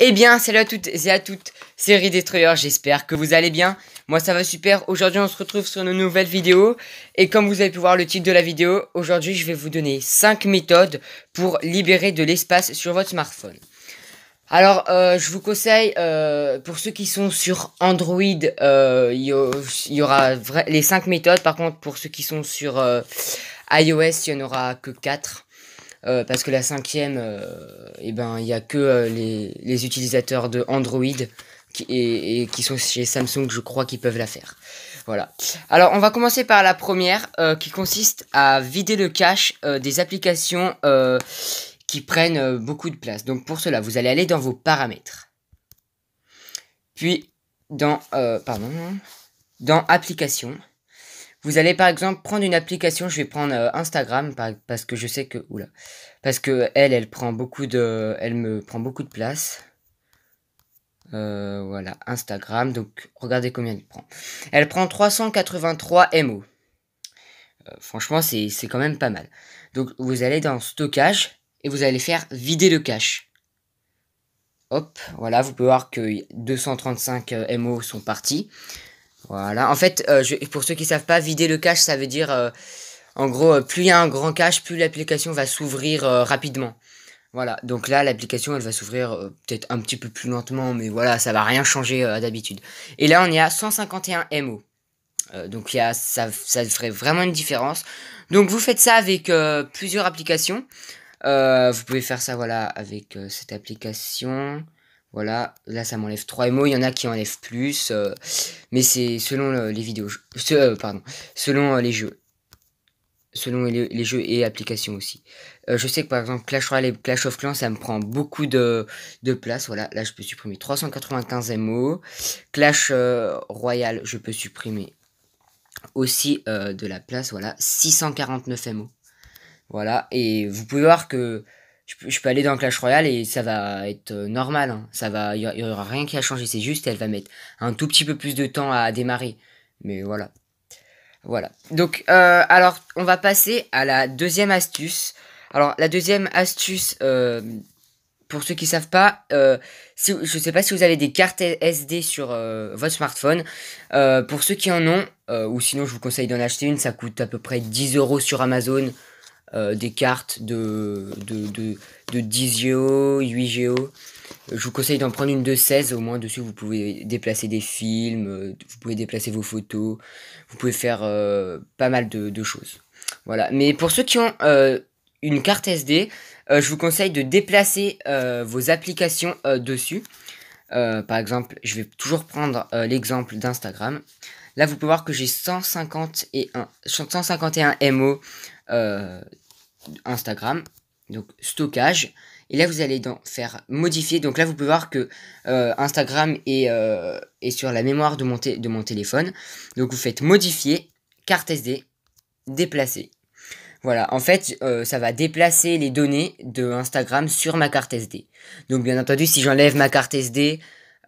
Eh bien, salut à toutes et à toutes, série Destroyer, j'espère que vous allez bien. Moi, ça va super. Aujourd'hui, on se retrouve sur une nouvelle vidéo. Et comme vous avez pu voir le titre de la vidéo, aujourd'hui, je vais vous donner 5 méthodes pour libérer de l'espace sur votre smartphone. Alors, euh, je vous conseille, euh, pour ceux qui sont sur Android, euh, il y, y, aura les 5 méthodes. Par contre, pour ceux qui sont sur iOS, il n'y en aura que 4. Euh, parce que la cinquième, euh, eh ben, il n'y a que euh, les, utilisateurs de Android qui, qui sont chez Samsung, je crois, qui peuvent la faire. Voilà. Alors, on va commencer par la première qui consiste à vider le cache des applications qui prennent beaucoup de place. Donc, pour cela, vous allez aller dans vos paramètres. Puis, dans, pardon, dans Applications. Vous allez par exemple prendre une application, je vais prendre euh, Instagram parce que je sais que oula, parce que elle, elle prend beaucoup de, elle me prend beaucoup de place. Euh, voilà, Instagram. Donc regardez combien elle prend. Elle prend 383 MO. Euh, franchement, c'est quand même pas mal. Donc vous allez dans stockage et vous allez faire vider le cache. Hop, voilà, vous pouvez voir que 235 MO sont partis. Voilà, en fait, euh, pour ceux qui savent pas, vider le cache, ça veut dire, euh, en gros, euh, plus il y a un grand cache, plus l'application va s'ouvrir rapidement. Voilà, donc là, l'application, elle va s'ouvrir peut-être un petit peu plus lentement, mais voilà, ça va rien changer d'habitude. Et là, on est à 151 MO. donc il ça, ça ferait vraiment une différence. Donc vous faites ça avec plusieurs applications. vous pouvez faire ça, voilà, avec cette application. Voilà, là ça m'enlève 3 MO, il y en a qui enlèvent plus, euh, mais c'est selon euh, les vidéos, euh, pardon, selon les jeux. Selon les, jeux et applications aussi. je sais que par exemple Clash Royale et Clash of Clans ça me prend beaucoup de, de place, voilà, là je peux supprimer 395 MO. Clash Royale je peux supprimer aussi de la place, voilà, 649 MO. Voilà, et vous pouvez voir que je peux, aller dans Clash Royale et ça va être euh, normal. Hein. Ça va, il y, aura rien qui a changé. C'est juste, elle va mettre un tout petit peu plus de temps à démarrer. Mais voilà, voilà. Donc, euh, alors, on va passer à la deuxième astuce. Alors, la deuxième astuce, euh, pour ceux qui savent pas, Je ne sais pas si vous avez des cartes SD sur votre smartphone. pour ceux qui en ont, ou sinon, je vous conseille d'en acheter une. Ça coûte à peu près 10 euros sur Amazon. Euh, des cartes de, de, de, 10 GO, 8 GO. Je vous conseille d'en prendre une de 16, au moins dessus vous pouvez déplacer des films, euh, vous pouvez déplacer vos photos, vous pouvez faire euh, pas mal de, choses. Voilà, mais pour ceux qui ont une carte SD, je vous conseille de déplacer vos applications dessus. par exemple, je vais toujours prendre l'exemple d'Instagram. Là, vous pouvez voir que j'ai 151, 151 MO Instagram, donc stockage. Et là, vous allez dans faire modifier. Donc là, vous pouvez voir que euh, Instagram euh, est, sur la mémoire de mon, téléphone. Donc vous faites modifier, carte SD, déplacer. Voilà, en fait, euh, ça va déplacer les données de Instagram sur ma carte SD. Donc, bien entendu, si j'enlève ma carte SD,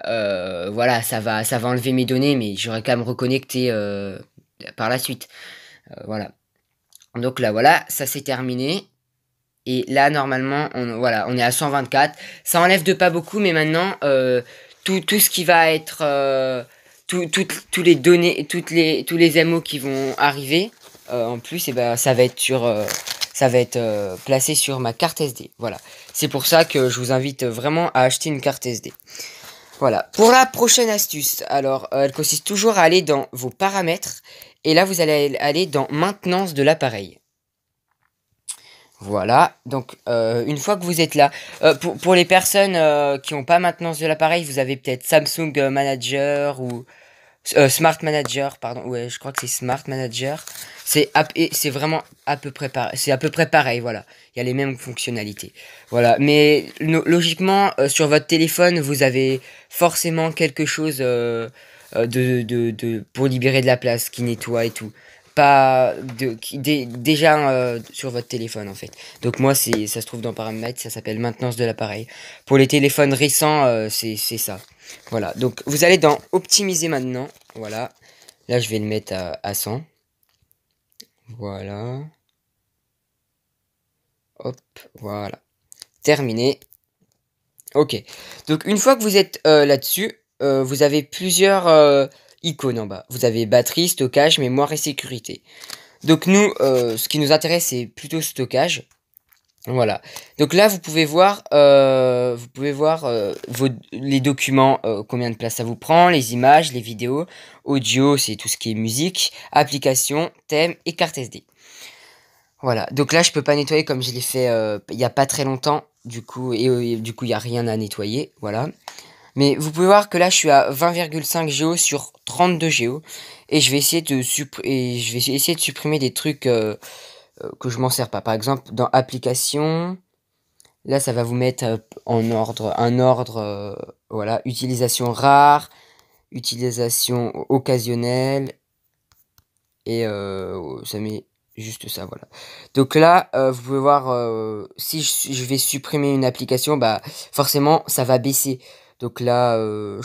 voilà, ça va, ça va enlever mes données, mais j'aurai qu'à me reconnecter par la suite. voilà. Donc là, voilà, ça s'est terminé. Et là, normalement, on, voilà, on est à 124. Ça enlève de pas beaucoup, mais maintenant, euh, tout, ce qui va être... Euh, tous les données, toutes les, tous les MO qui vont arriver, euh, en plus, et eh ben, ça va être sur... ça va être placé sur ma carte SD. Voilà. C'est pour ça que je vous invite vraiment à acheter une carte SD. Voilà. Pour la prochaine astuce, alors, elle consiste toujours à aller dans vos paramètres et là, vous allez aller dans maintenance de l'appareil. Voilà, donc euh, une fois que vous êtes là, euh, pour, les personnes euh, qui n'ont pas maintenance de l'appareil, vous avez peut-être Samsung Manager ou Smart Manager, pardon, ouais, je crois que c'est Smart Manager. C'est vraiment à peu près pareil, c'est à peu près pareil, voilà. Il y a les mêmes fonctionnalités, voilà. Mais logiquement, sur votre téléphone, vous avez forcément quelque chose euh, de, de, pour libérer de la place, qui nettoie et tout. Pas de, déjà euh, sur votre téléphone en fait. Donc moi c'est ça se trouve dans paramètres, ça s'appelle maintenance de l'appareil. Pour les téléphones récents, euh, c'est ça. Voilà. Donc vous allez dans optimiser maintenant. Voilà. Là je vais le mettre à, à 100. Voilà. Hop, voilà. Terminé. Ok. Donc une fois que vous êtes là-dessus, euh, vous avez plusieurs euh, icônes en bas. Vous avez batterie, stockage, mémoire et sécurité. Donc nous, euh, ce qui nous intéresse, c'est plutôt stockage. Voilà. Donc là, vous pouvez voir, vous pouvez voir les documents, combien de place ça vous prend, les images, les vidéos, audio, c'est tout ce qui est musique, application, thème et carte SD. Voilà. Donc là, je peux pas nettoyer comme je l'ai fait il n'y a pas très longtemps. Du coup, et, du coup, il n'y a rien à nettoyer. Voilà. Mais vous pouvez voir que là, je suis à 20,5 Go sur 32 Go. Et je vais essayer de, je vais essayer de supprimer des trucs euh, euh, que je m'en sers pas. Par exemple, dans application, là, ça va vous mettre euh, en ordre, un ordre, voilà, utilisation rare, utilisation occasionnelle. Et ça met juste ça voilà donc là vous pouvez voir si je, vais supprimer une application bah forcément ça va baisser donc là, euh,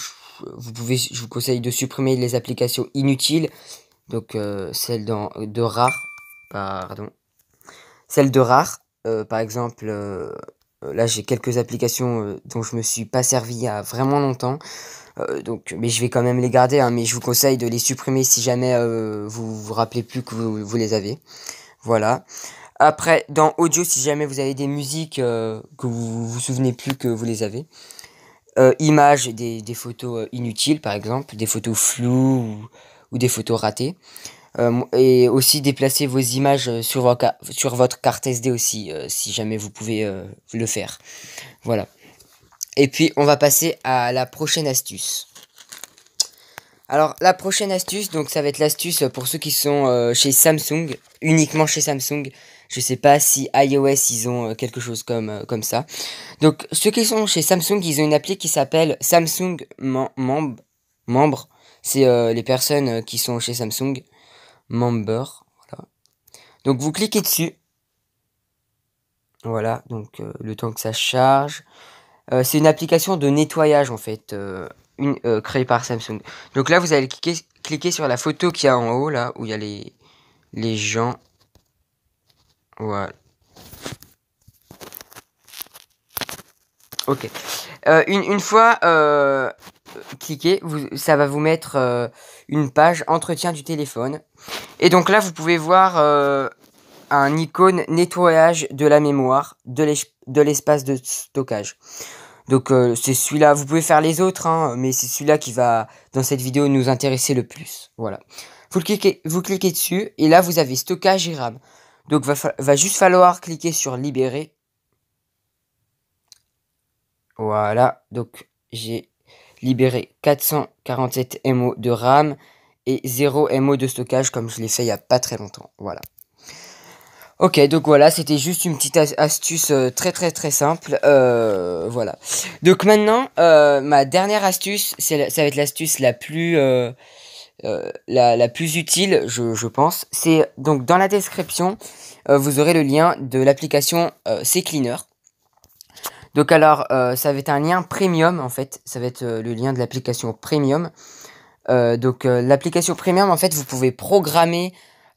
vous pouvez, je vous conseille de supprimer les applications inutiles. Donc euh, celles de rare, pardon. Celles de rare, euh, par exemple, là j'ai quelques applications dont je me suis pas servi il y a vraiment longtemps. donc, mais je vais quand même les garder, hein, mais je vous conseille de les supprimer si jamais vous vous rappelez plus que vous, les avez. Voilà. Après, dans audio, si jamais vous avez des musiques que vous vous souvenez plus que vous les avez, euh, images des, photos euh, inutiles, par exemple, des photos floues ou, des photos ratées. Euh, et aussi déplacer vos images sur, sur votre carte SD aussi, si jamais vous pouvez le faire. Voilà. Et puis, on va passer à la prochaine astuce. Alors, la prochaine astuce, donc ça va être l'astuce pour ceux qui sont chez Samsung, uniquement chez Samsung. Je sais pas si iOS ils ont euh, quelque chose comme, euh, comme ça. Donc ceux qui sont chez Samsung, ils ont une appli qui s'appelle Samsung Membre. C'est euh, les personnes qui sont chez Samsung. Member. Donc vous cliquez dessus. Voilà, donc le temps que ça charge. c'est une application de nettoyage en fait, créée par Samsung. Donc là, vous allez cliquer, cliquer sur la photo qu'il y a en haut, là, où il y a les, les gens. Voilà. Ok. Euh, une, fois euh, cliqué, ça va vous mettre euh, une page entretien du téléphone. Et donc là, vous pouvez voir un icône nettoyage de la mémoire de l'espace de, stockage. Donc c'est celui-là, vous pouvez faire les autres, hein, mais c'est celui-là qui va, dans cette vidéo, nous intéresser le plus. Voilà. Vous cliquez, vous cliquez dessus, et là, vous avez stockage et RAM. Donc va, va juste falloir cliquer sur libérer. Voilà, donc j'ai libéré 447 MO de RAM et 0 MO de stockage comme je l'ai fait il n'y a pas très longtemps. Voilà. Ok, donc voilà, c'était juste une petite astuce euh, très très très simple. Euh, voilà. Donc maintenant, euh, ma dernière astuce, c'est ça va être l'astuce la plus... Euh, la, plus utile, je, pense. C'est donc dans la description, euh, vous aurez le lien de l'application C euh, Cleaner Donc alors, ça va être un lien premium en fait. Ça va être le lien de l'application premium. donc l'application premium, en fait, vous pouvez programmer.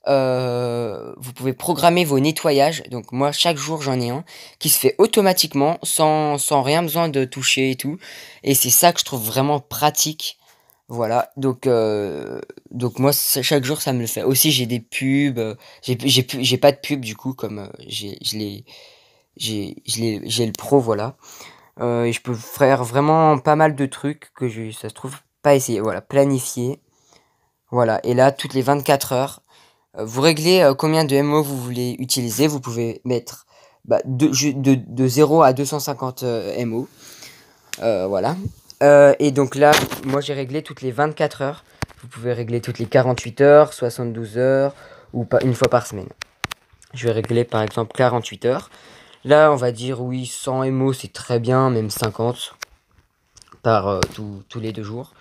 vous pouvez programmer vos nettoyages. Donc moi chaque jour j'en ai un qui se fait automatiquement sans, sans rien besoin de toucher et tout. Et c'est ça que je trouve vraiment pratique voilà, donc, euh, donc moi, chaque jour, ça me le fait. Aussi, j'ai des pubs. Euh, j'ai pas de pub, du coup, comme euh, j'ai le pro, voilà. et je peux faire vraiment pas mal de trucs que ça se trouve, pas essayer. Voilà, planifier. Voilà, et là, toutes les 24 heures, vous réglez combien de MO vous voulez utiliser. Vous pouvez mettre bah, de, 0 à 250 MO. voilà. Euh, et donc là, moi j'ai réglé toutes les 24 heures. Vous pouvez régler toutes les 48 heures, 72 heures ou pas, une fois par semaine. Je vais régler par exemple 48 heures. Là, on va dire oui, 100 MO c'est très bien, même 50 par euh, tous les deux jours.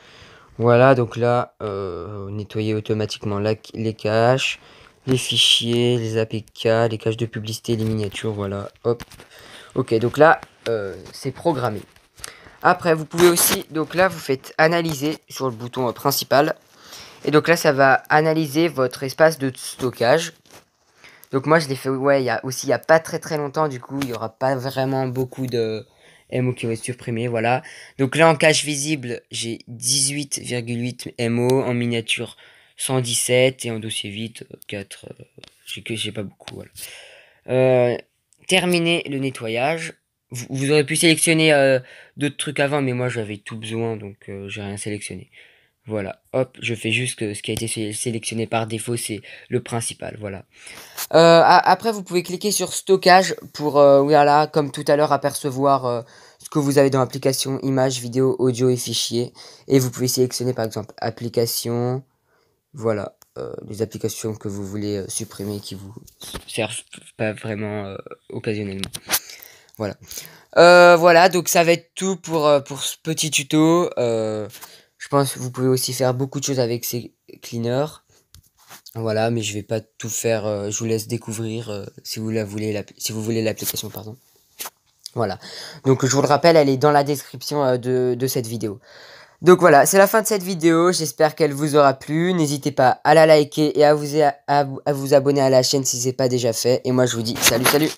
Voilà, donc là, euh, nettoyer automatiquement les caches, les fichiers, les APK, les caches de publicité, les miniatures, voilà, hop. Ok, donc là, c'est programmé. Après, vous pouvez aussi, donc là, vous faites analyser sur le bouton principal. Et donc là, ça va analyser votre espace de stockage. Donc moi, je l'ai fait, ouais, aussi, il n'y a pas très très longtemps. Du coup, il n'y aura pas vraiment beaucoup de MO qui vont être supprimés, voilà. Donc là, en cache visible, j'ai 18,8 MO. En miniature, 117. Et en dossier vide, 4. Euh, que, j'ai pas beaucoup, euh, terminer le nettoyage vous, aurez pu sélectionner euh, d'autres trucs avant, mais moi j'avais tout besoin, donc euh, j'ai rien sélectionné. Voilà, hop, je fais juste que ce qui a été sélectionné par défaut, c'est le principal, voilà. Euh, après, vous pouvez cliquer sur stockage pour, voilà, comme tout à l'heure, apercevoir ce que vous avez dans l'application images, vidéos, audio et fichiers. Et vous pouvez sélectionner par exemple Applications », voilà, les applications que vous voulez supprimer qui vous servent pas vraiment occasionnellement. Voilà. Euh, voilà, donc ça va être tout pour, euh, pour ce petit tuto. Euh, je pense que vous pouvez aussi faire beaucoup de choses avec ces cleaners. Voilà, mais je vais pas tout faire. je vous laisse découvrir si vous la voulez, la, si vous voulez l'application, pardon. Voilà. Donc je vous le rappelle, elle est dans la description de, cette vidéo. Donc voilà, c'est la fin de cette vidéo, j'espère qu'elle vous aura plu, n'hésitez pas à la liker et à vous, à vous abonner à la chaîne si ce n'est pas déjà fait, et moi je vous dis salut salut